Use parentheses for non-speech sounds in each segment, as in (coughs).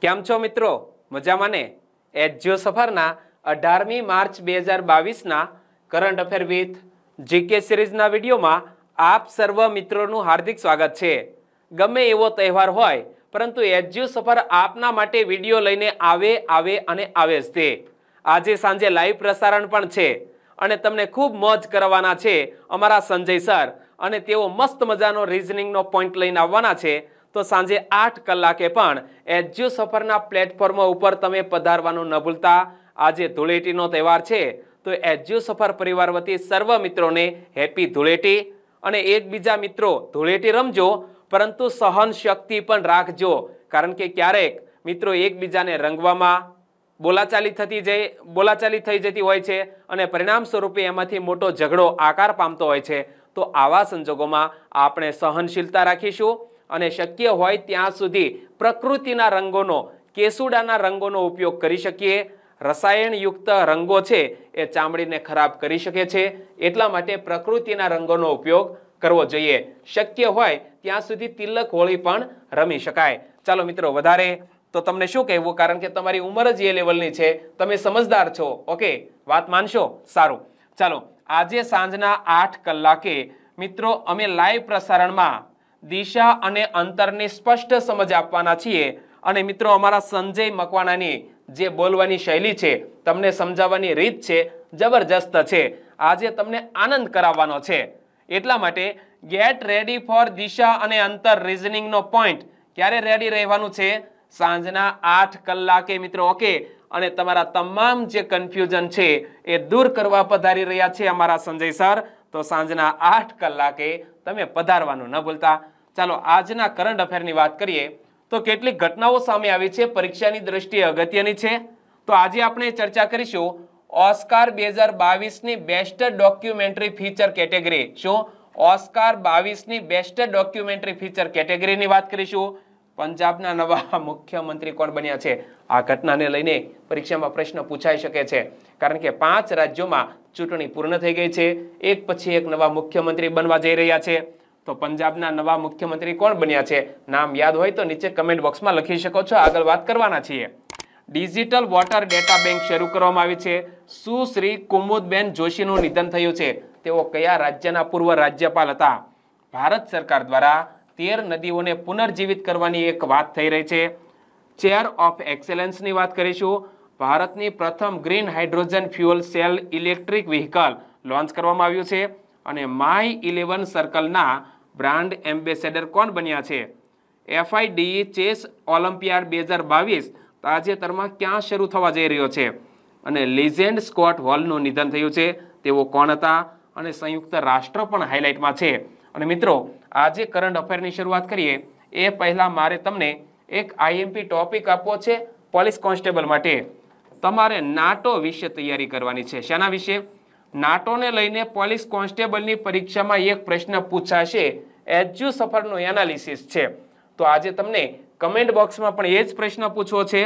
કેમ છો મિત્રો મજામાં ને એચજીઓ સફરના અઢારમી માર્ચ બે હજાર બાવીસના કરંટ અફેર વિથ જીકે સિરીઝના વિડીયોમાં આપ સર્વ મિત્રોનું હાર્દિક સ્વાગત છે ગમે એવો તહેવાર હોય પરંતુ એચજીઓ સફર આપના માટે વિડીયો લઈને આવે આવે અને આવે જ તે આજે સાંજે લાઈવ પ્રસારણ પણ છે અને તમને ખૂબ મોજ કરવાના છે અમારા સંજય સર અને તેઓ મસ્ત મજાનો રિઝનિંગનો પોઈન્ટ લઈને આવવાના છે તો સાંજે આઠ કલાકે પણ એજ્યુ સફરના પ્લેટફોર્મ ઉપર તમે પધારવાનું ન ભૂલતા આજે ધૂળેટીનો તહેવાર છે તો એજ્યુ સફર પરિવાર વતી સર્વ મિત્રોને હેપી ધૂળેટી અને એકબીજા મિત્રો ધૂળેટી રમજો પરંતુ સહન શક્તિ પણ રાખજો કારણ કે ક્યારેક મિત્રો એકબીજાને રંગવામાં બોલાચાલી થતી જઈ બોલાચાલી થઈ જતી હોય છે અને પરિણામ સ્વરૂપે એમાંથી મોટો ઝઘડો આકાર પામતો હોય છે તો આવા સંજોગોમાં આપણે સહનશીલતા રાખીશું અને શક્ય હોય ત્યાં સુધી પ્રકૃતિના રંગોનો કેસુડાના રંગોનો ઉપયોગ કરી શકીએ રસાયણયુક્ત રંગો છે એ ચામડીને ખરાબ કરી શકે છે એટલા માટે પ્રકૃતિના રંગોનો ઉપયોગ કરવો જોઈએ શક્ય હોય ત્યાં સુધી તિલક હોળી પણ રમી શકાય ચાલો મિત્રો વધારે તો તમને શું કહેવું કારણ કે તમારી ઉંમર જ એ લેવલની છે તમે સમજદાર છો ઓકે વાત માનશો સારું ચાલો આજે સાંજના આઠ કલાકે મિત્રો અમે લાઈવ પ્રસારણમાં દિશા અને અંતરને સ્પષ્ટ સમજ આપવાના છીએ અને મિત્રો અમારા સંજય મકવાણાની જે બોલવાની શૈલી છે તમને સમજાવવાની રીત છે જબરજસ્ત છે આજે તમને આનંદ કરાવવાનો છે એટલા માટે ગેટ રેડી ફોર દિશા અને અંતર રિઝનિંગનો પોઈન્ટ ક્યારે રેડી રહેવાનું છે સાંજના આઠ કલાકે મિત્રો ઓકે અને તમારા તમામ જે કન્ફ્યુઝન છે એ દૂર કરવા પધારી રહ્યા છે અમારા સંજય સર તો સાંજના આઠ કલાકે તમે પધારવાનું ન ભૂલતા ચાલો આજના કરંટ અફેરની વાત કરીએ તો કેટલીક ઘટનાઓ સામે આવી છે પરીક્ષાની દ્રષ્ટિએ અગત્યની છે તો આજે આપણે ચર્ચા કરીશું ઓસ્કાર બે હજાર બાવીસની બેસ્ટ ડોક્યુમેન્ટરી ફીચર કેટેગરી શું ઓસ્કાર બાવીસની બેસ્ટ ડોક્યુમેન્ટરી ફીચર કેટેગરીની વાત કરીશું પંજાબના નવા મુખ્યમંત્રી કોણ બન્યા છે આ ઘટનાને લઈને પરીક્ષામાં પ્રશ્ન પૂછાઈ શકે છે કારણ કે પાંચ રાજ્યોમાં ચૂંટણી પૂર્ણ થઈ ગઈ છે એક પછી એક નવા મુખ્યમંત્રી બનવા જઈ રહ્યા છે તો પંજાબના નવા મુખ્યમંત્રી કોણ બન્યા છે નામ યાદ હોય તો નીચે કમેન્ટ બોક્સમાં લખી શકો છો આગળ વાત કરવાના છીએ ડિજિટલ વોટર ડેટા બેંક શરૂ કરવામાં આવી છે સુશ્રી કુમુદબેન જોશીનું નિધન થયું છે તેઓ કયા રાજ્યના પૂર્વ રાજ્યપાલ હતા ભારત સરકાર દ્વારા તેર નદીઓને પુનર્જીવિત કરવાની એક વાત થઈ રહી છે ચેર ઓફ એક્સેલન્સની વાત કરીશું ભારતની પ્રથમ green hydrogen fuel cell electric vehicle launch કરવામાં આવ્યું છે અને માય ઇલેવન સર્કલના બ્રાન્ડ એમ્બેસેડર કોણ બન્યા છે એફઆઈડી e ચેસ ઓલિમ્પિયાડ બે હજાર બાવીસ તાજેતરમાં ક્યાં શરૂ થવા જઈ રહ્યો છે અને લિઝેન્ડ સ્કોટ હોલનું નિધન થયું છે તેઓ કોણ હતા અને સંયુક્ત રાષ્ટ્ર પણ હાઇલાઇટમાં છે અને મિત્રો આજે કરંટ અફેરની શરૂઆત કરીએ એ પહેલાં મારે તમને એક આઈએમપી ટોપિક આપવો છે પોલીસ કોન્સ્ટેબલ માટે તમારે નાટો વિશે તૈયારી કરવાની છે શાના વિશે નાટોને લઈને પોલીસ કોન્સ્ટેબલની પરીક્ષામાં એક પ્રશ્ન પૂછાશે એજ્યુ સફરનું એનાલિસિસ છે તો આજે તમને કમેન્ટ બોક્સમાં પણ એ જ પ્રશ્ન પૂછવો છે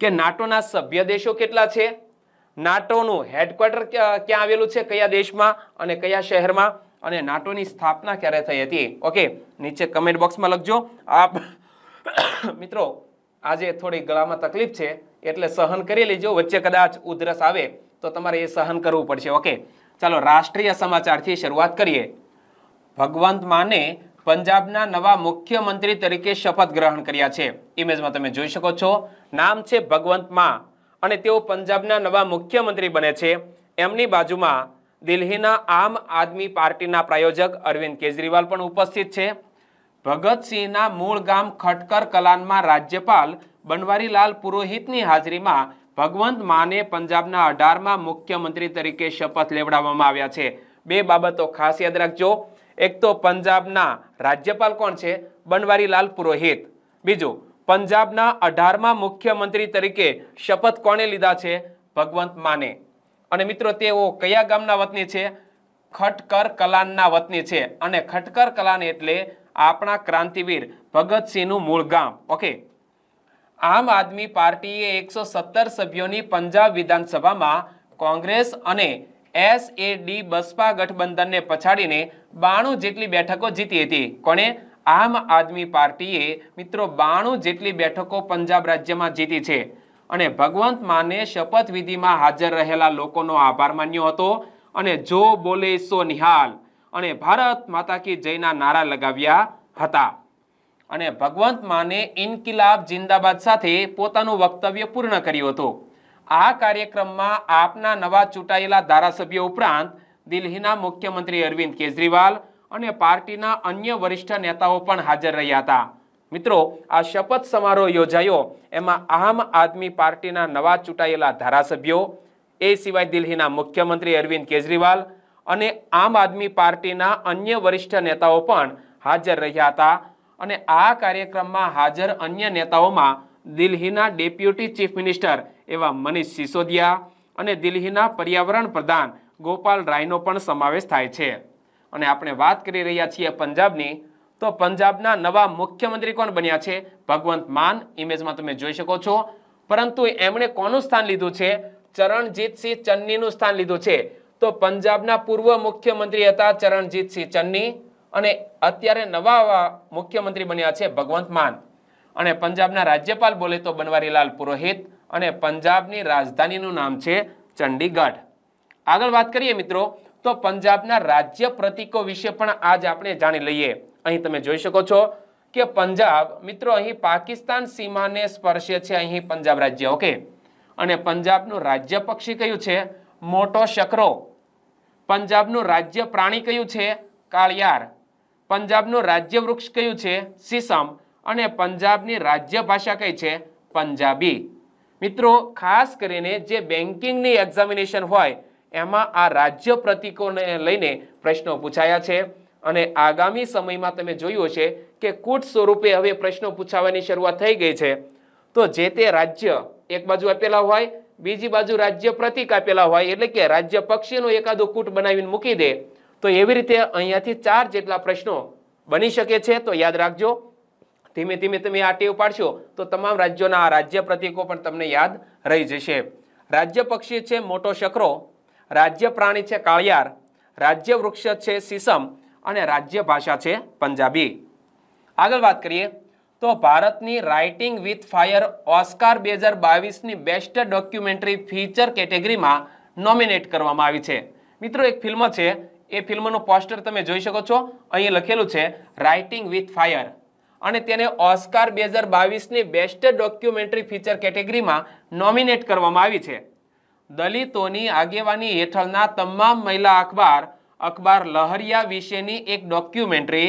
કે નાટોના સભ્ય દેશો કેટલા છે નાટોનું હેડક્વાર્ટર ક્યાં આવેલું છે કયા દેશમાં અને કયા શહેરમાં અને નાટોની સ્થાપના ક્યારે થઈ હતી ઓકે નીચે કમેન્ટ બોક્સમાં લખજો આપ (coughs) મિત્રો આજે થોડી ગળામાં તકલીફ છે એટલે સહન કરી લેજો વચ્ચે કદાચ ઉધરસ આવે તો તમારે એ સહન કરવું પડશે ઓકે ચાલો રાષ્ટ્રીય સમાચારથી શરૂઆત કરીએ ભગવંત માને પંજાબના નવા મુખ્યમંત્રી તરીકે શપથ ગ્રહણ કર્યા છે ઇમેજમાં તમે જોઈ શકો છો નામ છે ભગવંત માં અને તેઓ પંજાબના નવા મુખ્યમંત્રી બને છે એમની બાજુમાં દિલ્હીના આમ આદમી પાર્ટીના પ્રાયોજક અરવિંદ કેજરીવાલ પણ ઉપસ્થિત છે ભગતસિંહના મૂળ ગામ ખટકર કલાનમાં રાજ્યપાલ બનવારીલાલ પુરોહિતની હાજરીમાં ભગવંત માને પંજાબના અઢારમાં મુખ્યમંત્રી તરીકે શપથ લેવડાવવામાં આવ્યા છે બે બાબતો ખાસ યાદ રાખજો એક તો પંજાબના રાજ્યપાલ કોણ છે બનવારીલાલ પુરોહિત બીજું પંજાબના અઢારમાં મુખ્યમંત્રી તરીકે શપથ કોણે લીધા છે ભગવંત માને અને મિત્રો તેઓ કયા ગામના વતની છે ખટકર કલાનના વતની છે અને ખટકર કલાન એટલે આપણા ક્રાંતિવીર ભગતસિંહનું મૂળ ગામ ઓકે આમ આદમી પાર્ટીએ એકસો સત્તર સભ્યોની પંજાબ વિધાનસભામાં કોંગ્રેસ અને એસ એ ડી બસપા ગઠબંધનને પછાડીને બાણું જેટલી બેઠકો જીતી હતી કોણે આમ આદમી પાર્ટીએ મિત્રો બાણું જેટલી બેઠકો પંજાબ રાજ્યમાં જીતી છે અને ભગવંત માને શપથવિધિમાં હાજર રહેલા લોકોનો આભાર માન્યો હતો અને જો બોલે સો નિહાલ અને ભારત માતા કી જયના નારા લગાવ્યા હતા અને ભગવંત માને ઇન્કિલાબ જિંદાબાદ સાથે પોતાનું વક્તવ્ય પૂર્ણ કર્યું હતું આ કાર્યક્રમમાં આપના નવા ચૂંટાયેલા ધારાસભ્યો ઉપરાંત દિલ્હીના મુખ્યમંત્રી અરવિંદ કેજરીવાલ અને પાર્ટીના અન્ય વરિષ્ઠ નેતાઓ પણ હાજર રહ્યા હતા મિત્રો આ શપથ સમારોહ યોજાયો એમાં આમ આદમી પાર્ટીના નવા ચૂંટાયેલા ધારાસભ્યો એ સિવાય દિલ્હીના મુખ્યમંત્રી અરવિંદ કેજરીવાલ અને આમ આદમી પાર્ટીના અન્ય વરિષ્ઠ નેતાઓ પણ હાજર રહ્યા હતા અને આ કાર્યક્રમમાં હાજર અન્ય નેતાઓમાં દિલ્હીના ડેપ્યુટી ચીફ મિનિસ્ટર એવા મનીષ સિસોદિયા અને દિલ્હીના પર્યાવરણ પ્રધાન ગોપાલ રાયનો પણ સમાવેશ થાય છે અને આપણે વાત કરી રહ્યા છીએ પંજાબની તો પંજાબના નવા મુખ્યમંત્રી કોણ બન્યા છે ભગવંત માન ઇમેજમાં તમે જોઈ શકો છો પરંતુ એમણે કોનું સ્થાન લીધું છે ચરણજીતસિંહ ચન્નીનું સ્થાન લીધું છે તો પંજાબના પૂર્વ મુખ્યમંત્રી હતા ચરણજીતસિંહ ચન્ની અને અત્યારે નવા મુખ્યમંત્રી બન્યા છે ભગવંત માન અને પંજાબના રાજ્યપાલ બોલે તો બનવારીલાલ પુરોહિત અને પંજાબની રાજધાનીનું નામ છે ચંડીગઢ આગળ વાત કરીએ મિત્રો તો પંજાબના રાજ્ય પ્રતીકો વિશે પણ આજ આપણે જાણી લઈએ અહીં તમે જોઈ શકો છો કે પંજાબ મિત્રો અહીં પાકિસ્તાન સીમાને સ્પર્શે છે અહીં પંજાબ રાજ્ય ઓકે અને પંજાબનું રાજ્ય પક્ષી કયું છે મોટો શકરો પંજાબનું રાજ્ય પ્રાણી કયું છે કાળિયાર પંજાબનું રાજ્ય વૃક્ષ કયું છે સીસમ અને પંજાબની રાજ્ય ભાષા કઈ છે પંજાબી મિત્રો ખાસ કરીને જે બેન્કિંગની એક્ઝામિનેશન હોય એમાં આ રાજ્ય પ્રતિકોને લઈને પ્રશ્નો પૂછાયા છે અને આગામી સમયમાં તમે જોયું હશે કે કૂટ સ્વરૂપે હવે પ્રશ્નો પૂછાવાની શરૂઆત થઈ ગઈ છે તો જે તે રાજ્ય એક બાજુ આપેલા હોય બીજી બાજુ રાજ્ય પ્રતિક આપેલા હોય એટલે કે રાજ્ય પક્ષીનો એકાદો કૂટ બનાવીને મૂકી દે તો એવી રીતે અહીંયાથી ચાર જેટલા પ્રશ્નો બની શકે છે તો યાદ રાખજો ધીમે ધીમે તમે આ ટેવ પાડશો તો તમામ રાજ્યોના આ રાજ્ય પ્રતિકો પણ તમને યાદ રહી જશે રાજ્ય પક્ષી છે મોટો શકરો રાજ્ય પ્રાણી છે કાળિયાર રાજ્ય વૃક્ષ છે સીસમ અને રાજ્ય ભાષા છે પંજાબી આગળ વાત કરીએ તો ભારતની રાઇટિંગ વિથ ફાયર ઓસ્કાર બે હજાર બાવીસની બેસ્ટ ડોક્યુમેન્ટરી ફીચર કેટેગરીમાં નોમિનેટ કરવામાં આવી છે મિત્રો એક ફિલ્મ છે એ ફિલ્મનું પોસ્ટર તમે જોઈ શકો છો અહીં લખેલું છે રાઇટિંગ વિથ ફાયર અને તેને ઓસ્કાર બે હજાર બાવીસની બેસ્ટ ડોક્યુમેન્ટરી ફીચર કેટેગરીમાં નોમિનેટ કરવામાં આવી છે દલિતોની આગેવાની હેઠળના તમામ મહિલા અખબાર અકબર લહરિયા વિશેની એક ડોક્યુમેન્ટરી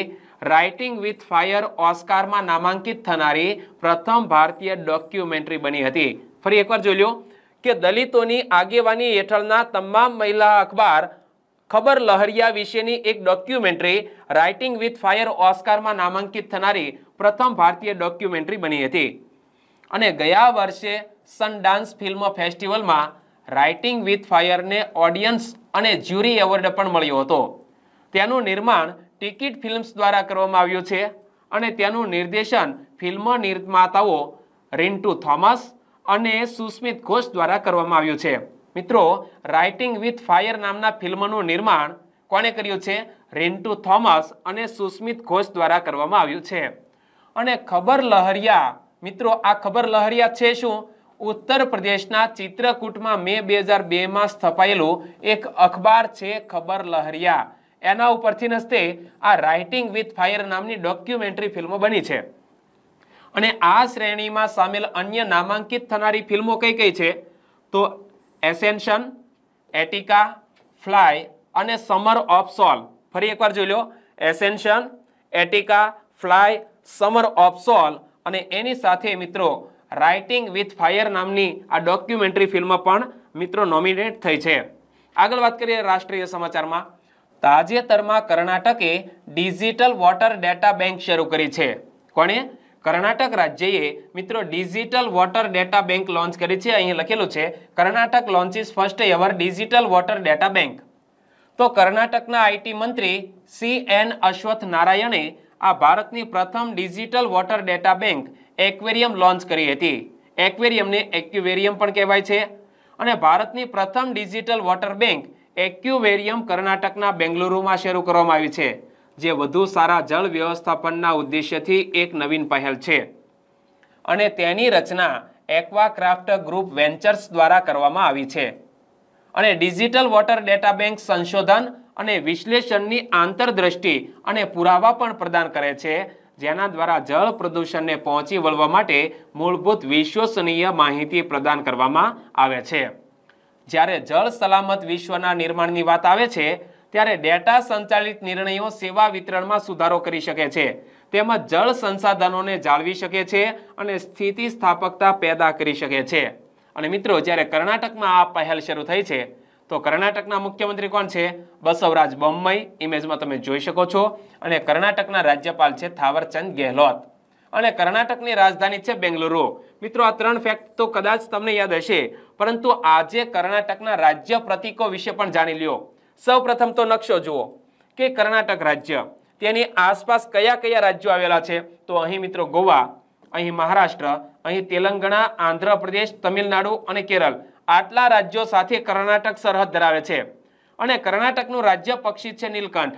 રાઇટિંગ વિથ ફાયર ઓસ્કારમાં નામાંકિત થનારી પ્રથમ ભારતીય ડોક્યુમેન્ટરી બની હતી ફરી એકવાર જોઈ લો કે દલિતોની આગેવાની હેઠળના તમામ મહિલા અખબાર ખબર લહરિયા વિશેની એક ડોક્યુમેન્ટરી રાઇટિંગ વિથ ફાયર ઓસ્કારમાં નામાંકિત થનારી પ્રથમ ભારતીય ડોક્યુમેન્ટરી બની હતી અને ગયા વર્ષે સન ડાન્સ ફિલ્મ ફેસ્ટિવલમાં રાઇટિંગ વિથ ફાયરને ઓડિયન્સ અને જ્યુરી એવોર્ડ પણ મળ્યો હતો તેનું નિર્માણ ટિકિટ ફિલ્મ્સ દ્વારા કરવામાં આવ્યું છે અને તેનું નિર્દેશન ફિલ્મ નિર્માતાઓ રિન્ટુ થોમસ અને સુસ્મિત ઘોષ દ્વારા કરવામાં આવ્યું છે મિત્રો રાઇટિંગ વિથ ફાયર નામના ફિલ્મનું નિર્માણ કોણે કર્યું છે રિન્ટુ થોમસ અને સુસ્મિત ઘોષ દ્વારા કરવામાં આવ્યું છે અને ખબર લહરિયા મિત્રો આ ખબર લહરિયા છે શું ઉત્તર પ્રદેશના ચિત્રકૂટમાં મે બે હજાર બેમાં સ્થપાયેલું એક અખબાર છે ખબર લહરિયા એના ઉપરથી નસ્તે આ રાઇટિંગ વિથ ફાયર નામની ડોક્યુમેન્ટરી ફિલ્મો બની છે અને આ શ્રેણીમાં સામેલ અન્ય નામાંકિત થનારી ફિલ્મો કઈ કઈ છે તો એસેન્શન એટિકા ફ્લાય અને સમર ઓફ સોલ ફરી એકવાર જોઈ લો Ascension Attica Flee Summer of Soul અને એની સાથે મિત્રો રાઇટિંગ વિથ ફાયર નામની આ ડોક્યુમેન્ટરી ફિલ્મ પણ મિત્રો નોમિનેટ થઈ છે આગળ વાત કરીએ રાષ્ટ્રીય સમાચારમાં તાજેતરમાં કર્ણાટકે ડિજિટલ વોટર ડેટા બેંક શરૂ કરી છે કોણે કર્ણાટક રાજ્યએ મિત્રો digital water data bank launch કરી છે અહીં લખેલું છે Karnataka launches first ever digital water data bank તો કર્ણાટકના આઈટી મંત્રી સી એન અશ્વથ નારાયણે આ ભારતની પ્રથમ digital water data bank aquarium launch કરી હતી એક્વેરિયમને એક્યુવેરિયમ પણ કહેવાય છે અને ભારતની પ્રથમ ડિજિટલ વોટર બેંક એક્યુવેરિયમ કર્ણાટકના બેંગલુરુમાં શરૂ કરવામાં આવી છે જે વધુ સારા જળ વ્યવસ્થાપનના ઉદ્દેશ્યથી એક નવીન પહેલ છે અને તેની રચના એક્વાક્રાફ્ટ ગ્રુપ વેન્ચર્સ દ્વારા કરવામાં આવી છે અને ડિજિટલ વોટર ડેટા બેંક સંશોધન અને વિશ્લેષણની આંતરદ્રષ્ટિ અને પુરાવા પણ પ્રદાન કરે છે જેના દ્વારા જળ પ્રદૂષણને પહોંચી વળવા માટે મૂળભૂત વિશ્વસનીય માહિતી પ્રદાન કરવામાં આવે છે જ્યારે જળ સલામત વિશ્વના નિર્માણની વાત આવે છે ત્યારે ડેટા સંચાલિત નિર્ણયો સેવા વિતરણમાં સુધારો કરી શકે છે તેમજ જળ સંસાધનોને જાળવી શકે છે અને સ્થિતિ સ્થાપકતા પેદા કરી શકે છે અને મિત્રો જ્યારે કર્ણાટકમાં આ પહેલ શરૂ થઈ છે તો કર્ણાટકના મુખ્યમંત્રી કોણ છે બસવરાજ બોમ્મઈ ઇમેજમાં તમે જોઈ શકો છો અને કર્ણાટકના રાજ્યપાલ છે થાવરચંદ ગેહલોત અને કર્ણાટકની રાજધાની છે બેંગલુરુ મિત્રો આ ત્રણ ફેક્ટ તો કદાચ તમને યાદ હશે પરંતુ આજે કર્ણાટકના રાજ્ય પ્રતિકો વિશે પણ જાણી લ્યો સૌપ્રથમ તો નકશો જુઓ કે કર્ણાટક રાજ્ય તેની આસપાસ કયા કયા રાજ્યો આવેલા છે તો અહીં મિત્રો ગોવા અહીં મહારાષ્ટ્ર અહીં તેલંગણા આંધ્રપ્રદેશ તમિલનાડુ અને કેરળ આટલા રાજ્યો સાથે કર્ણાટક સરહદ ધરાવે છે અને કર્ણાટકનું રાજ્ય પક્ષી છે નીલકંઠ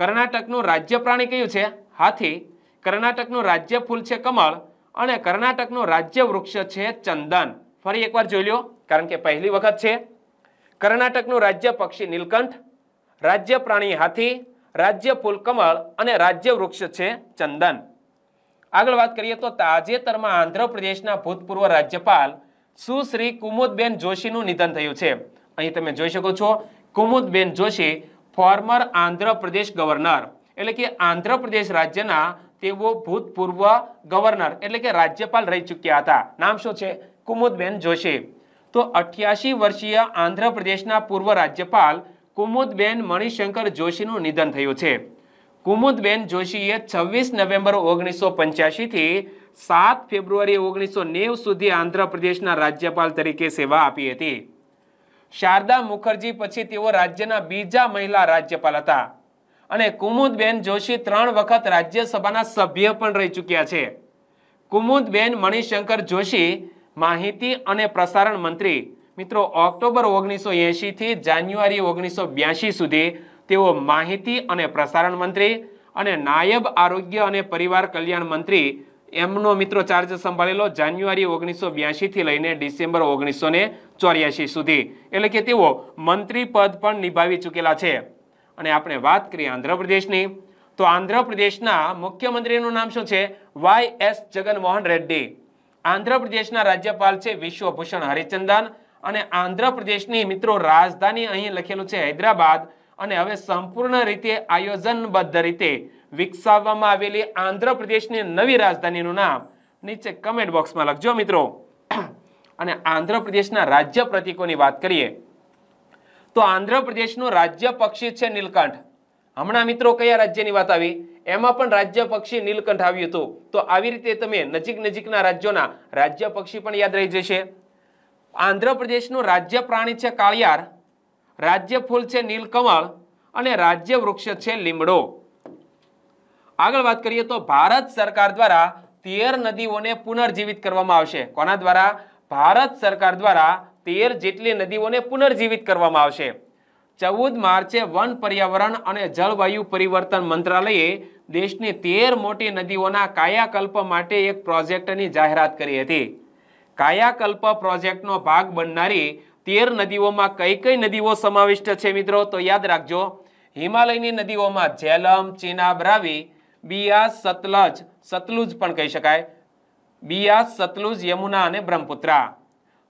કર્ણાટકનું રાજ્ય પ્રાણી કયું છે હાથી કર્ણાટકનું રાજ્ય ફૂલ છે કમળ અને કર્ણાટકનું રાજ્ય વૃક્ષ છે ચંદન ફરી એકવાર જોઈ લો કારણ કે પહેલી વખત છે કર્ણાટકનું રાજ્ય પક્ષી નીલકંઠ રાજ્ય પ્રાણી હાથી રાજ્ય ફૂલ કમળ અને રાજ્ય વૃક્ષ છે ચંદન આગળ વાત કરીએ તો તાજેતરમાં આંધ્રપ્રદેશના ભૂતપૂર્વ રાજ્યપાલ સુશ્રી કુમુદબેન જોશીનું નિધન થયું છે અહીં તમે જોઈ શકો છો કુમુદબેન જોશી ફોર્મર આંધ્રપ્રદેશ ગવર્નર એટલે કે આંધ્રપ્રદેશ રાજ્યના તેઓ ભૂતપૂર્વ ગવર્નર એટલે કે રાજ્યપાલ રહી ચૂક્યા હતા નામ શું છે કુમુદબેન જોશી તો અઠ્યાસી વર્ષીય આંધ્રપ્રદેશના પૂર્વ રાજ્યપાલ કુમુદબેન મણિશંકર જોશીનું નિધન થયું છે કુમુદબેન જોશીએ છવ્વીસ નવેમ્બર ઓગણીસો પંચ્યાસીથી સાત ફેબ્રુઆરી ઓગણીસો નેવ સુધી આંધ્રપ્રદેશના રાજ્યપાલ તરીકે સેવા આપી હતી શારદા મુખર્જી પછી તેઓ રાજ્યના બીજા મહિલા રાજ્યપાલ હતા અને કુમુદબેન જોશી ત્રણ વખત રાજ્યસભાના સભ્ય પણ રહી ચૂક્યા છે કુમુદબેન મણિશંકર જોશી માહિતી અને પ્રસારણ મંત્રી મિત્રો ઓક્ટોબર ઓગણીસો એંશીથી જાન્યુઆરી ઓગણીસો બ્યાસી સુધી તેઓ માહિતી અને પ્રસારણ મંત્રી અને નાયબ આરોગ્ય અને પરિવાર કલ્યાણ મંત્રી એમનો મિત્રો ચાર્જ સંભાળેલો જાન્યુઆરી ઓગણીસો બ્યાસીથી લઈને ડિસેમ્બર ઓગણીસો ને ચોર્યાસી સુધી એટલે કે તેઓ મંત્રી પદ પણ નિભાવી ચૂકેલા છે અને આપણે વાત કરીએ આંધ્રપ્રદેશની તો આંધ્રપ્રદેશના મુખ્યમંત્રીનું નામ શું છે વાય એસ જગનમોહન રેડ્ડી આંધ્રપ્રદેશના રાજ્યપાલ છે વિશ્વભૂષણ હરિચંદન અને આંધ્રપ્રદેશની મિત્રો રાજધાની અહીં લખેલું છે હૈદરાબાદ અને હવે સંપૂર્ણ રીતે આયોજનબદ્ધ રીતે વિકસાવવામાં આવેલી આંધ્રપ્રદેશની નવી રાજધાનીનું નામ નીચે કમેન્ટ બોક્સમાં લખજો મિત્રો અને આંધ્રપ્રદેશના રાજ્ય પ્રતિકોની વાત કરીએ તો આંધ્રપ્રદેશનું રાજ્ય પક્ષી છે નીલકંઠ હમણાં મિત્રો કયા રાજ્યની વાત આવી એમાં પણ રાજ્ય પક્ષી નીલકંઠ આવ્યું હતું તો આવી રીતે તમે નજીક નજીકના રાજ્યોના રાજ્ય પક્ષી પણ યાદ રહી જશે આંધ્રપ્રદેશનું રાજ્ય પ્રાણી છે કાળિયાર રાજ્ય ફૂલ છે નીલકમળ અને રાજ્ય વૃક્ષ છે લીમડો આગળ વાત કરીએ તો ભારત સરકાર દ્વારા તેર નદીઓને પુનર્જીવિત કરવામાં આવશે કોના દ્વારા ભારત સરકાર દ્વારા તેર જેટલી નદીઓને પુનર્જીવિત કરવામાં આવશે ચૌદ માર્ચે વન પર્યાવરણ અને જળવાયુ પરિવર્તન મંત્રાલયે દેશની તેર મોટી નદીઓના કાયાકલ્પ માટે એક પ્રોજેક્ટની જાહેરાત કરી હતી કાયાકલ્પ પ્રોજેક્ટનો ભાગ બનનારી તેર નદીઓમાં કઈ કઈ નદીઓ સમાવિષ્ટ છે મિત્રો તો યાદ રાખજો હિમાલયની નદીઓમાં ઝેલમ ચિનાબ રાવી બિયા સતલજ સતલુજ પણ કહી શકાય બિયા સતલુજ યમુના અને બ્રહ્મપુત્રા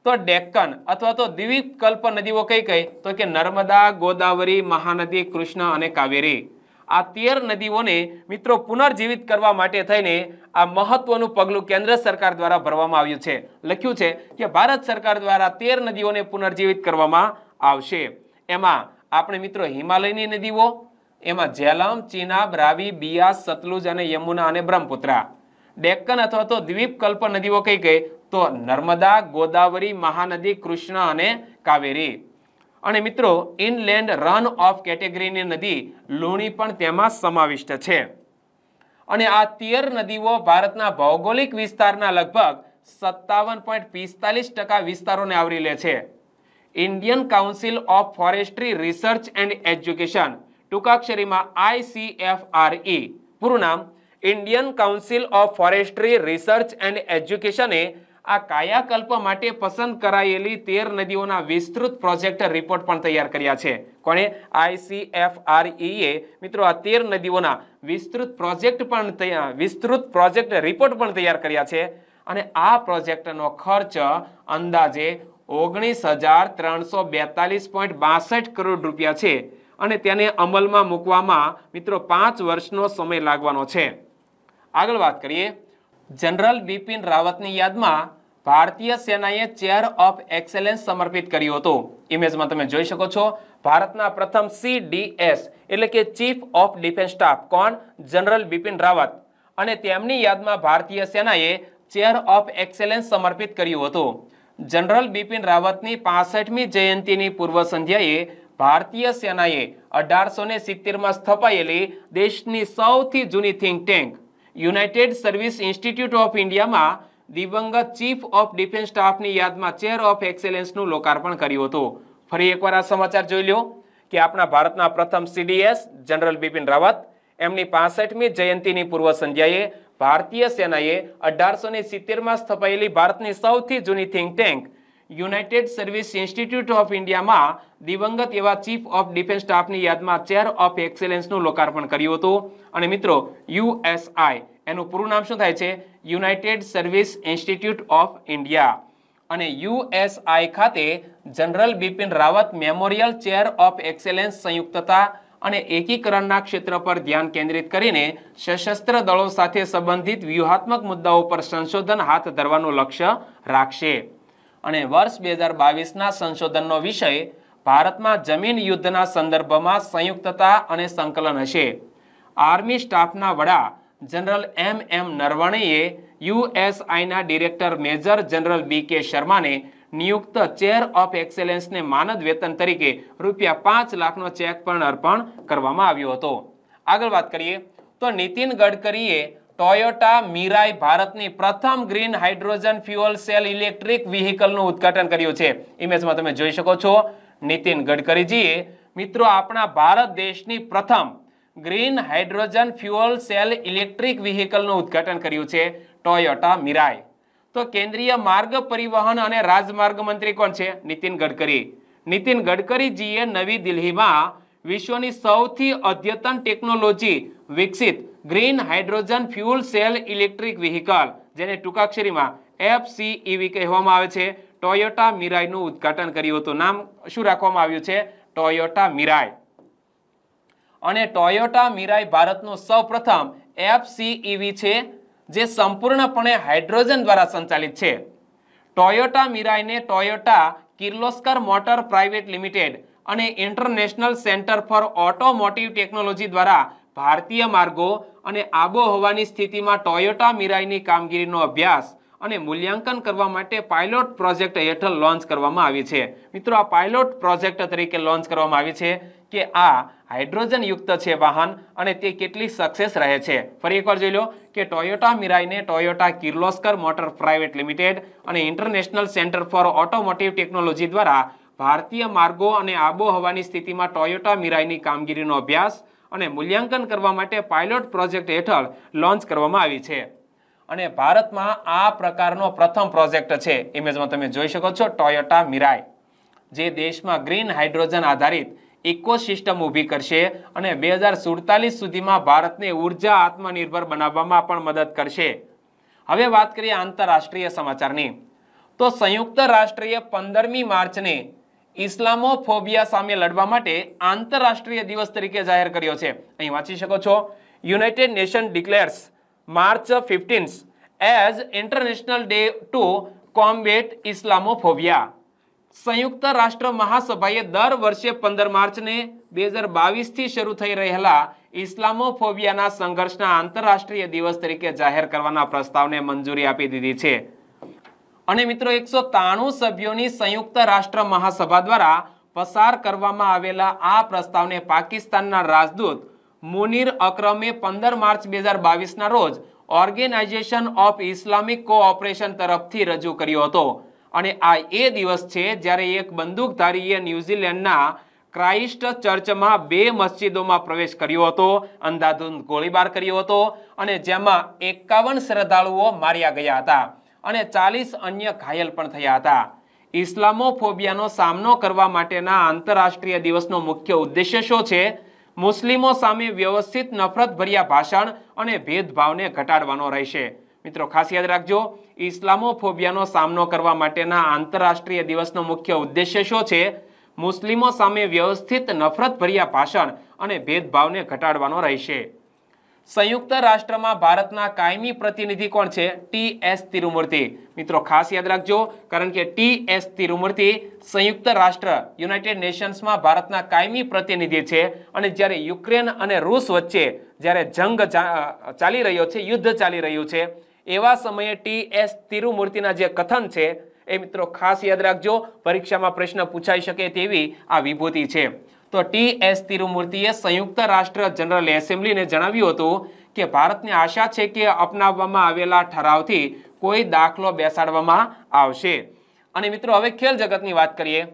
તો ડેક્કન અથવા તો દ્વિકલ્પ નદીઓ કઈ કઈ તો કે નર્મદા ગોદાવરી મહાનદી કૃષ્ણ અને કાવેરી આ તેર નદીઓને મિત્રો પુનર્જીવિત કરવા માટે થઈને આ મહત્વનું પગલું કેન્દ્ર સરકાર દ્વારા ભરવામાં આવ્યું છે લખ્યું છે કે ભારત સરકાર દ્વારા તેર નદીઓને પુનર્જીવિત કરવામાં આવશે એમાં આપણે મિત્રો હિમાલયની નદીઓ એમાં જેલમ ચિનાબ રાવી બિયાસ સતલુજ અને યમુના અને બ્રહ્મપુત્રા ડેક્કન અથવા તો દ્વીપકલ્પ નદીઓ કઈ કઈ તો નર્મદા ગોદાવરી મહાનદી કૃષ્ણ અને કાવેરી અને મિત્રો ઇનલેન્ડ રન ઓફ કેટેગરીની નદી લુણી પણ તેમાં સમાવિષ્ટ છે અને આ તિયર નદીઓ ભારતના ભૌગોલિક વિસ્તારના લગભગ સત્તાવન પોઈન્ટ પિસ્તાલીસ ટકા વિસ્તારોને આવરી લે છે Indian Council of Forestry Research and Education ટૂંકાક્ષરીમાં આઈસીએફઆરઈ પૂરું નામ Indian Council of Forestry Research and એજ્યુકેશને આ કાયાકલ્પ માટે પસંદ કરાયેલી તેર નદીઓના વિસ્તૃત પ્રોજેક્ટ રિપોર્ટ પણ તૈયાર કર્યા છે કોણે આઈસીએફઆરઈએ મિત્રો આ તેર નદીઓના વિસ્તૃત પ્રોજેક્ટ પણ વિસ્તૃત પ્રોજેક્ટ રિપોર્ટ પણ તૈયાર કર્યા છે અને આ પ્રોજેક્ટનો ખર્ચ અંદાજે ઓગણીસ હજાર ત્રણસો બેતાલીસ પોઈન્ટ બાસઠ કરોડ રૂપિયા છે અને તેને અમલમાં મૂકવામાં મિત્રો પાંચ વર્ષનો સમય લાગવાનો છે આગળ વાત કરીએ જનરલ બિપિન રાવતની યાદમાં ભારતીય સેનાએ ચેર ઓફ એક્સેલન્સ સમર્પિત કર્યું હતું ઇમેજમાં તમે જોઈ શકો છો ભારતના પ્રથમ સી ડી એસ એટલે કે ચીફ ઓફ ડિફેન્સ સ્ટાફ કોણ જનરલ બિપિન રાવત અને તેમની યાદમાં ભારતીય સેનાએ ચેર ઓફ એક્સેલન્સ સમર્પિત કર્યું હતું જનરલ બિપિન રાવતની પાસઠમી જયંતિની પૂર્વ સંધ્યાએ ભારતીય સેનાએ અઢારસો ને સિત્તેરમાં સ્થપાયેલી દેશની સૌથી જૂની think tank United Service Institute of ઇન્ડિયામાં દિવંગત ચીફ ઓફ ડિફેન્સ સ્ટાફની યાદમાં ચેર ઓફ એક્સેલેન્સનું લોકાર્પણ કર્યું હતું ફરી એકવાર આ સમાચાર જોઈ લો કે આપણા ભારતના પ્રથમ સીડીએસ જનરલ બિપિન રાવત એમની પાસઠમી જયંતિની પૂર્વ સંધ્યાએ ભારતીય સેનાએ અઢારસો ને સિત્તેરમાં સ્થપાયેલી ભારતની સૌથી જૂની think tank United Service Institute of ઇન્ડિયામાં દિવંગત એવા ચીફ ઓફ ડિફેન્સ સ્ટાફની યાદમાં ચેર ઓફ એક્સેલન્સનું લોકાર્પણ કર્યું હતું અને મિત્રો યુએસઆઈ એનું પૂરું નામ શું થાય છે United Service Institute of India અને યુએસઆઈ ખાતે general Bipin Rawat memorial chair of excellence સંયુક્તતા અને એકીકરણના ક્ષેત્ર પર ધ્યાન કેન્દ્રિત કરીને સશસ્ત્ર દળો સાથે સંબંધિત વ્યૂહાત્મક મુદ્દાઓ પર સંશોધન હાથ ધરવાનું લક્ષ્ય રાખશે અને વર્ષ બે હજાર બાવીસના સંશોધનનો વિષય ભારતમાં જમીન યુદ્ધના સંદર્ભમાં સંયુક્તતા અને સંકલન હશે આર્મી સ્ટાફના વડા જનરલ એમ એમ નરવણેએ યુએસઆઈના director major general B K શર્માને નિયુક્ત ચેર ઓફ એક્સેલેન્સને માનદ વેતન તરીકે રૂપિયા પાંચ લાખનો ચેક પણ અર્પણ કરવામાં આવ્યો હતો આગળ વાત કરીએ તો નીતિન ગડકરીએ ટોયોટા મીરાઈ ભારતની પ્રથમ green hydrogen fuel cell electric વ્હીકલનું ઉદ્ઘાટન કર્યું છે ઇમેજમાં તમે જોઈ શકો છો નીતિન ગડકરીજીએ મિત્રો આપણા ભારત દેશની પ્રથમ green hydrogen fuel cell electric વ્હીકલનું ઉદ્ઘાટન કર્યું છે ટોયોટા મીરાઈ તો કેન્દ્રીય માર્ગ પરિવહન અને રાજમાર્ગ મંત્રી કોણ છે નીતિન ગડકરી નીતિન ગડકરીજીએ નવી દિલ્હીમાં વિશ્વની સૌથી અદ્યતન ટેકનોલોજી વિકસિત green hydrogen fuel cell electric vehicle જેને ટૂંકાક્ષરીમાં એફસીઈવી e કહેવામાં આવે છે ટોયોટા મિરાઈનું ઉદ્ઘાટન કર્યું હતું નામ શું રાખવામાં આવ્યું છે ટોયોટા મિરાઈ અને ટોયોટા મિરાઈ ભારતનું સૌપ્રથમ ઇવી e છે જે સંપૂર્ણપણે હાઇડ્રોજન દ્વારા સંચાલિત છે ટોયોટા મિરાઈને Toyota Kirloskar motor private limited અને international centre for automotive technology દ્વારા ભારતીય માર્ગો અને આબોહવાની સ્થિતિમાં ટોયોટા મિરાઈની કામગીરીનો અભ્યાસ અને મૂલ્યાંકન કરવા માટે પાયલોટ પ્રોજેક્ટ હેઠળ લોન્ચ કરવામાં આવી છે મિત્રો આ પાયલોટ પ્રોજેક્ટ તરીકે લોન્ચ કરવામાં આવી છે કે આ હાઇડ્રોજનયુક્ત છે વાહન અને તે કેટલી સક્સેસ રહે છે ફરી એકવાર જોઈ લો કે ટોયોટા મિરાઈને Toyota Kirloskar motor private limited અને international centre for automotive technology દ્વારા ભારતીય માર્ગો અને આબોહવાની સ્થિતિમાં ટોયોટા મિરાઈની કામગીરીનો અભ્યાસ અને મૂલ્યાંકન કરવા માટે પાયલોટ પ્રોજેક્ટ હેઠળ લોન્ચ કરવામાં આવી છે અને ભારતમાં આ પ્રકારનો પ્રથમ પ્રોજેક્ટ છે ઇમેજમાં તમે જોઈ શકો છો ટોયોટા મિરાય જે દેશમાં ગ્રીન હાઇડ્રોજન આધારિત ઇકોસિસ્ટમ ઊભી કરશે અને બે હજાર સુડતાલીસ સુધીમાં ભારતને ઉર્જા આત્મનિર્ભર બનાવવામાં પણ મદદ કરશે હવે વાત કરીએ આંતરરાષ્ટ્રીય સમાચારની તો સંયુક્ત રાષ્ટ્રીય પંદરમી માર્ચને ઇસ્લામોફોબિયા સામે લડવા માટે આંતરરાષ્ટ્રીય દિવસ તરીકે જાહેર કર્યો છે અહીં વાંચી શકો છો United Nation declares March fifteenth as international day to combat Islamophobia સંયુક્ત રાષ્ટ્ર મહાસભાએ દર વર્ષે પંદર માર્ચને બે હજાર બાવીસથી શરૂ થઈ રહેલા ઇસ્લામોફોબિયાના સંઘર્ષના આંતરરાષ્ટ્રીય દિવસ તરીકે જાહેર કરવાના પ્રસ્તાવને મંજૂરી આપી દીધી છે અને મિત્રો એકસો ત્રાણું સભ્યોની સંયુક્ત રાષ્ટ્ર મહાસભા દ્વારા પસાર કરવામાં આવેલા આ પ્રસ્તાવને પાકિસ્તાનના રાજદૂત મુનિર અક્રમે પંદર માર્ચ બે હજાર બાવીસના રોજ ઓર્ગેનાઇઝેશન ઓફ ઇસ્લામિક કોઓપરેશન તરફથી રજૂ કર્યો હતો અને આ એ દિવસ છે જ્યારે એક બંદૂકધારીએ ન્યૂઝીલેન્ડના ક્રાઇસ્ટ ચર્ચમાં બે મસ્જિદોમાં પ્રવેશ કર્યો હતો અંધાધૂંધ ગોળીબાર કર્યો હતો અને જેમાં એકાવન શ્રદ્ધાળુઓ માર્યા ગયા હતા અને ચાલીસ અન્ય ઘાયલ પણ થયા હતા ઇસ્લામોફોબિયાનો સામનો કરવા માટેના આંતરરાષ્ટ્રીય દિવસનો મુખ્ય ઉદ્દેશ્ય શું છે મુસ્લિમો સામે વ્યવસ્થિત નફરતભર્યા ભાષણ અને ભેદભાવને ઘટાડવાનો રહેશે મિત્રો ખાસ યાદ રાખજો ઇસ્લામોફોબિયાનો સામનો કરવા માટેના આંતરરાષ્ટ્રીય દિવસનો મુખ્ય ઉદ્દેશ્ય શું છે મુસ્લિમો સામે વ્યવસ્થિત નફરતભર્યા ભાષણ અને ભેદભાવને ઘટાડવાનો રહેશે સંયુક્ત રાષ્ટ્રમાં ભારતના કાયમી પ્રતિનિધિ કોણ છે ટી એસ તિરુમૂર્તિ મિત્રો ખાસ યાદ રાખજો કારણ કે ટી એસ તિરુમૂર્તિ સંયુક્ત રાષ્ટ્ર યુનાઇટેડ નેશન્સમાં ભારતના કાયમી પ્રતિનિધિ છે અને જ્યારે યુક્રેન અને રૂસ વચ્ચે જ્યારે જંગ ચાલી રહ્યો છે યુદ્ધ ચાલી રહ્યું છે એવા સમયે ટી એસ તિરુમૂર્તિના જે કથન છે એ મિત્રો ખાસ યાદ રાખજો પરીક્ષામાં પ્રશ્ન પૂછાઈ શકે તેવી આ વિભૂતિ છે તો ટી એસ તિરુમૂર્તિએ સંયુક્ત રાષ્ટ્ર જનરલ એસેમ્બલીને જણાવ્યું હતું કે ભારતને આશા છે કે અપનાવવામાં આવેલા ઠરાવથી કોઈ દાખલો બેસાડવામાં આવશે અને મિત્રો હવે ખેલ જગતની વાત કરીએ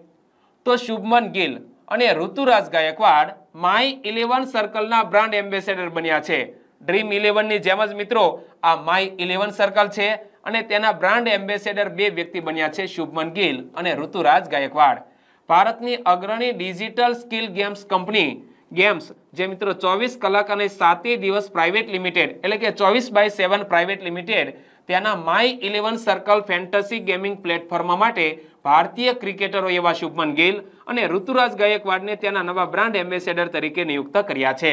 તો શુભમન ગિલ અને ઋતુરાજ ગાયકવાડ માય ઇલેવન સર્કલના બ્રાન્ડ એમ્બેસેડર બન્યા છે ડ્રીમ ઇલેવનની જેમ જ મિત્રો આ માય ઇલેવન સર્કલ છે અને તેના બ્રાન્ડ એમ્બેસેડર બે વ્યક્તિ બન્યા છે શુભમન ગિલ અને ઋતુરાજ ગાયકવાડ ભારતની અગ્રણી digital skill games company games જે મિત્રો ચોવીસ કલાક અને સાતેય દિવસ પ્રાઇવેટ લિમિટેડ એટલે કે ચોવીસ બાય સેવન પ્રાઇવેટ લિમિટેડ તેના My Eleven Circle fantasy gaming platform માટે ભારતીય ક્રિકેટરો એવા શુભમન ગિલ અને ઋતુરાજ ગાયકવાડને તેના નવા બ્રાન્ડ એમ્બેસેડર તરીકે નિયુક્ત કર્યા છે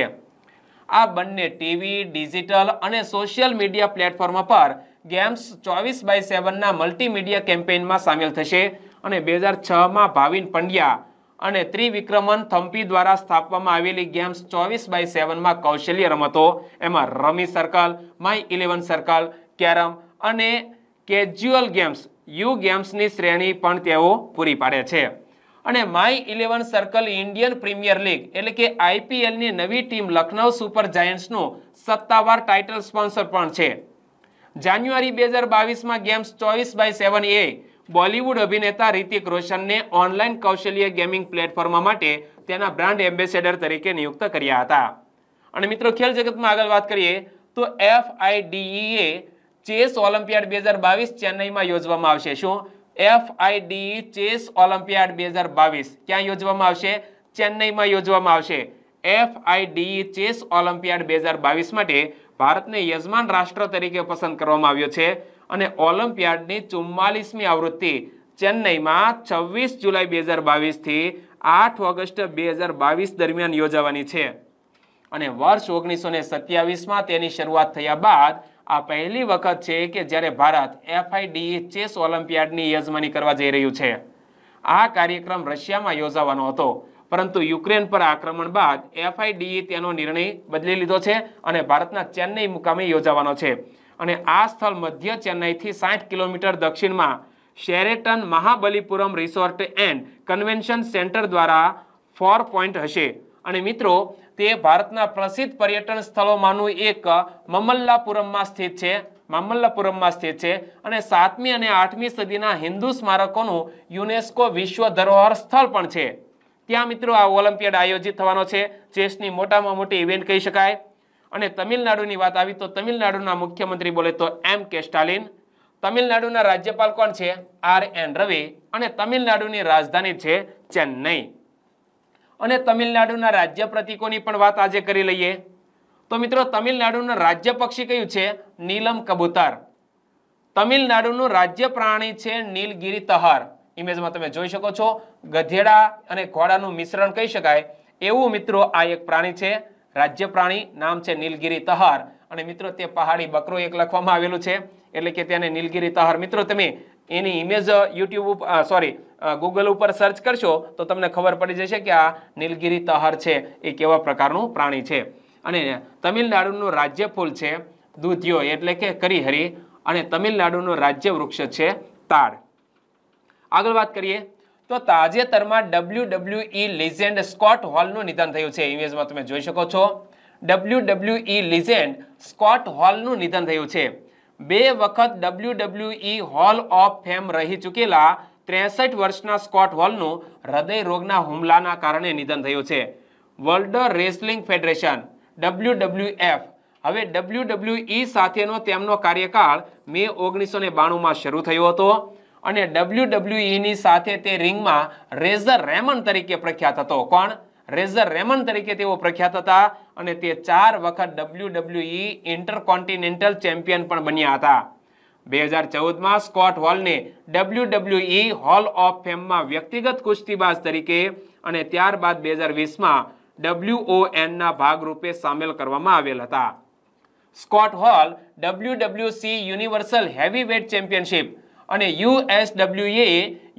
આ બંને ટીવી ડિજિટલ અને સોશિયલ મીડિયા પ્લેટફોર્મ પર ગેમ્સ ચોવીસ બાય સેવનના મલ્ટીમીડિયા કેમ્પેઇનમાં સામેલ થશે અને બે હજાર છમાં ભાવિન પંડ્યા અને ત્રિવિક્રમન થંપી દ્વારા સ્થાપવામાં આવેલી ગેમ્સ ચોવીસ બાય સેવનમાં કૌશલ્ય રમતો એમાં rummy circle My Eleven Circle carrom અને કેજ્યુઅલ ગેમ્સ યુ ગેમ્સની શ્રેણી પણ તેઓ પૂરી પાડે છે અને My Eleven Circle Indian Premier League એટલે કે આઈપીએલની નવી ટીમ લખનૌ સુપર જાયન્ટ્સનું સત્તાવાર ટાઇટલ સ્પોન્સર પણ છે જાન્યુઆરી બે હજાર બાવીસમાં ગેમ્સ ચોવીસ બાય સેવન એ બોલિવૂડ અભિનેતા રિતિક રોશનને ઓનલાઈન કૌશલ્ય ગેમિંગ પ્લેટફોર્મ માટે તેના બ્રાન્ડ એમ્બેસેડર તરીકે નિયુક્ત કર્યા હતા અને મિત્રો ખેલ જગતમાં આગળ વાત કરીએ તો એફઆઈડીઈએ ચેસ ઓલિમ્પિયાડ બે હજાર બાવીસ ચેન્નઈમાં યોજવામાં આવશે શું એફઆઈડીઈ ચેસ ઓલિમ્પિયાડ બે હજાર બાવીસ ક્યાં યોજવામાં આવશે ચેન્નઈમાં યોજવામાં આવશે એફઆઈડીઈ ચેસ ઓલિમ્પિયાડ બે હજાર બાવીસ માટે ભારતને યજમાન રાષ્ટ્ર તરીકે પસંદ કરવામાં આવ્યો છે અને ઓલિમ્પિયાડની ચુમ્માલીસમી આવૃત્તિ ચેન્નઈમાં છવ્વીસ જુલાઈ બે હજાર બાવીસથી આઠ ઓગસ્ટ બે હજાર બાવીસ દરમિયાન યોજાવાની છે અને વર્ષ ઓગણીસો ને સત્યાવીસમાં તેની શરૂઆત થયા બાદ આ પહેલી વખત છે કે જ્યારે ભારત એફઆઈડીઈ ચેસ ઓલિમ્પિયાડની યજમાની કરવા જઈ રહ્યું છે આ કાર્યક્રમ રશિયામાં યોજાવાનો હતો પરંતુ યુક્રેન પર આક્રમણ બાદ એફઆઈડીઈ તેનો નિર્ણય બદલી લીધો છે અને ભારતના ચેન્નઈ મુકામે યોજાવાનો છે અને આ સ્થળ મધ્ય ચેન્નાઈથી સાઠ કિલોમીટર દક્ષિણમાં Sheraton Mahabalipuram resort and convention centre દ્વારા ફોર પોઈન્ટ હશે અને મિત્રો તે ભારતના પ્રસિદ્ધ પર્યટન સ્થળોમાંનું એક મમલ્લાપુરમમાં સ્થિત છે મામલ્લાપુરમમાં સ્થિત છે અને સાતમી અને આઠમી સદીના હિન્દુ સ્મારકોનું યુનેસ્કો વિશ્વ ધરોહર સ્થળ પણ છે ત્યાં મિત્રો આ ઓલિમ્પિયાડ આયોજિત થવાનો છે ચેસની મોટામાં મોટી ઇવેન્ટ કહી શકાય અને તમિલનાડુની વાત આવી તો તમિલનાડુના મુખ્યમંત્રી બોલે તો એમ કે સ્ટાલિન તમિલનાડુના રાજ્યપાલ કોણ છે આર એન રવિ અને તમિલનાડુની રાજધાની છે ચેન્નઈ અને તમિલનાડુના રાજ્ય પ્રતિકોની પણ વાત આજે કરી લઈએ તો મિત્રો તમિલનાડુનું રાજ્ય પક્ષી કયું છે નીલમ કબૂતર તમિલનાડુનું રાજ્ય પ્રાણી છે નીલગીરી તહર ઇમેજમાં તમે જોઈ શકો છો ગધેડા અને ઘોડાનું મિશ્રણ કહી શકાય એવું મિત્રો આ એક પ્રાણી છે રાજ્ય પ્રાણી નામ છે નીલગિરી તહર અને મિત્રો તે પહાડી બકરો એક લખવામાં આવેલું છે એટલે કે તેને નીલગિરી તહર મિત્રો તમે એની ઇમેજ યુટ્યુબ ઉપર સોરી ગૂગલ ઉપર સર્ચ કરશો તો તમને ખબર પડી જશે કે આ નીલગિરી તહર છે એ કેવા પ્રકારનું પ્રાણી છે અને તમિલનાડુનું રાજ્ય ફૂલ છે દૂધિયો એટલે કે કરીહરી અને તમિલનાડુનું રાજ્ય વૃક્ષ છે તાડ આગળ વાત કરીએ તો તાજેતરમાં W W E legend Scott હોલનું નિધન થયું છે ઇમેજમાં તમે જોઈ શકો છો W W E legend Scott હોલનું નિધન થયું છે બે વખત W W E hall of fame રહી ચૂકેલા ત્રેસઠ વર્ષના સ્કોટ હોલનું હૃદય રોગના હુમલાના કારણે નિધન થયું છે World Wrestling Federation W W F હવે ડબલ્યુ ડબલ્યુ ઈ સાથેનો તેમનો કાર્યકાળ મે ઓગણીસો ને બાણુંમાં શરૂ થયો હતો અને ડબલ્યુ ડબલ્યુડબ્લ્યુઈની e સાથે તે રિંગમાં રેઝર રેમન તરીકે પ્રખ્યાત હતો કોણ રેઝર રેમન તરીકે તેઓ પ્રખ્યાત હતા અને તે ચાર વખત ડબલ્યુડબ્લ્યુઈ ઇન્ટરકોન્ટિનેન્ટલ ચેમ્પિયન પણ બન્યા હતા બે હજાર ચૌદમાં સ્કોટ હોલને ડબલ્યુડબ્લ્યુઈ હોલ ઓફ ફેમમાં વ્યક્તિગત કુસ્તીબાજ તરીકે અને ત્યારબાદ બે હજાર વીસમાં ડબલ્યુઓએનના ભાગરૂપે સામેલ કરવામાં આવેલ હતા Scott Hall WWC universal heavyweight championship અને USWA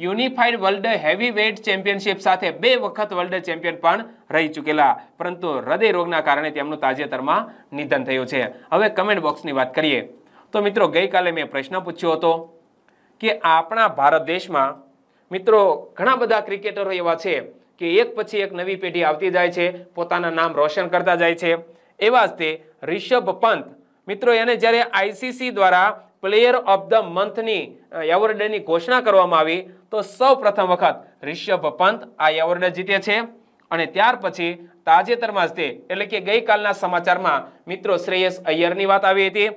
unified world heavy heavyweight championship સાથે બે વખત વર્લ્ડ ચેમ્પિયન પણ રહી ચૂકેલા પરંતુ હૃદય રોગના કારણે તેમનું તાજેતરમાં નિધન થયું છે હવે કમેન્ટ બોક્સની વાત કરીએ તો મિત્રો ગઈકાલે મેં પ્રશ્ન પૂછ્યો હતો કે આપણા ભારત દેશમાં મિત્રો ઘણા બધા ક્રિકેટરો એવા છે કે એક પછી એક નવી પેઢી આવતી જાય છે પોતાના નામ રોશન કરતા જાય છે એવા જ તે રિષભ પંત મિત્રો એને જ્યારે આઈસીસી દ્વારા પ્લેયર ઓફ ધ મંથની એવોર્ડની ઘોષણા કરવામાં આવી તો સૌ પ્રથમ વખત રિષભ પંત આ એવોર્ડ જીતે છે અને ત્યાર પછી તાજેતરમાં જ તે એટલે કે ગઈકાલના સમાચારમાં મિત્રો શ્રેયસ અય્યરની વાત આવી હતી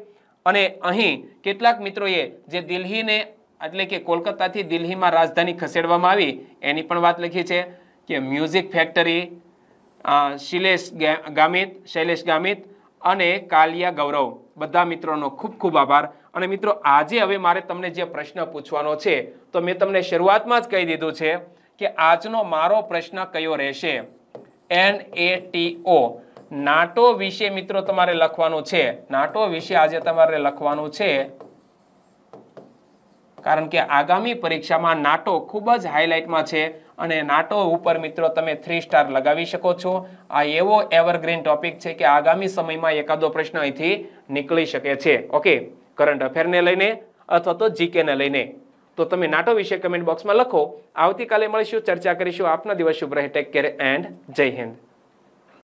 અને અહીં કેટલાક મિત્રોએ જે દિલ્હીને એટલે કે કોલકાતાથી દિલ્હીમાં રાજધાની ખસેડવામાં આવી એની પણ વાત લખી છે કે મ્યુઝિક ફેક્ટરી શિલેષ ગામિત શૈલેષ ગામિત અને કાલિયા ગૌરવ બધા મિત્રોનો ખૂબ ખૂબ આભાર અને મિત્રો આજે હવે મારે તમને જે પ્રશ્ન પૂછવાનો છે તો મેં તમને શરૂઆતમાં જ કહી દીધું છે કે આજનો મારો પ્રશ્ન કયો રહેશે N A T O NATO વિશે મિત્રો તમારે લખવાનું છે નાટો વિશે આજે તમારે લખવાનું છે કારણ કે આગામી પરીક્ષામાં નાટો ખૂબ જ હાઈલાઇટમાં છે અને નાટો ઉપર મિત્રો તમે થ્રી સ્ટાર લગાવી શકો છો આ એવો એવરગ્રીન ટોપિક છે કે આગામી સમયમાં એકાદો પ્રશ્ન અહીંથી નીકળી શકે છે ઓકે કરંટ અફેરને લઈને અથવા તો જીકેને લઈને તો તમે નાટો વિશે કમેન્ટ બોક્સમાં લખો આવતીકાલે મળીશું ચર્ચા કરીશું આપના દિવસ શુભ રહે ટેક કેર એન્ડ જય હિન્દ